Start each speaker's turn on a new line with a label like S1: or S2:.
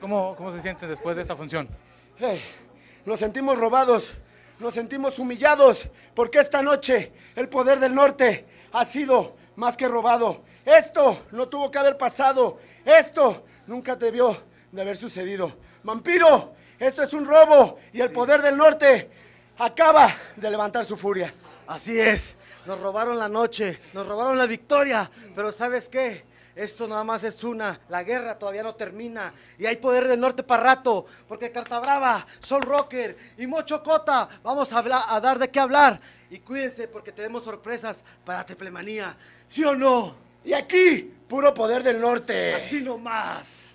S1: ¿Cómo, se siente después de esa función?
S2: nos sentimos robados, nos sentimos humillados, porque esta noche el poder del norte ha sido más que robado. Esto no tuvo que haber pasado, esto nunca debió de haber sucedido. Vampiro, esto es un robo
S3: y el poder del norte acaba de levantar su furia. Así es, nos robaron la noche, nos robaron la victoria, pero ¿sabes qué? Esto nada más es una, la guerra todavía no termina y hay poder del norte para rato, porque Cartabrava, Sol Rocker y Mocho Cota vamos a, hablar, a dar de qué hablar. Y cuídense porque tenemos sorpresas para Teplemanía, ¿sí o no? Y aquí, puro poder del norte. Así
S4: nomás.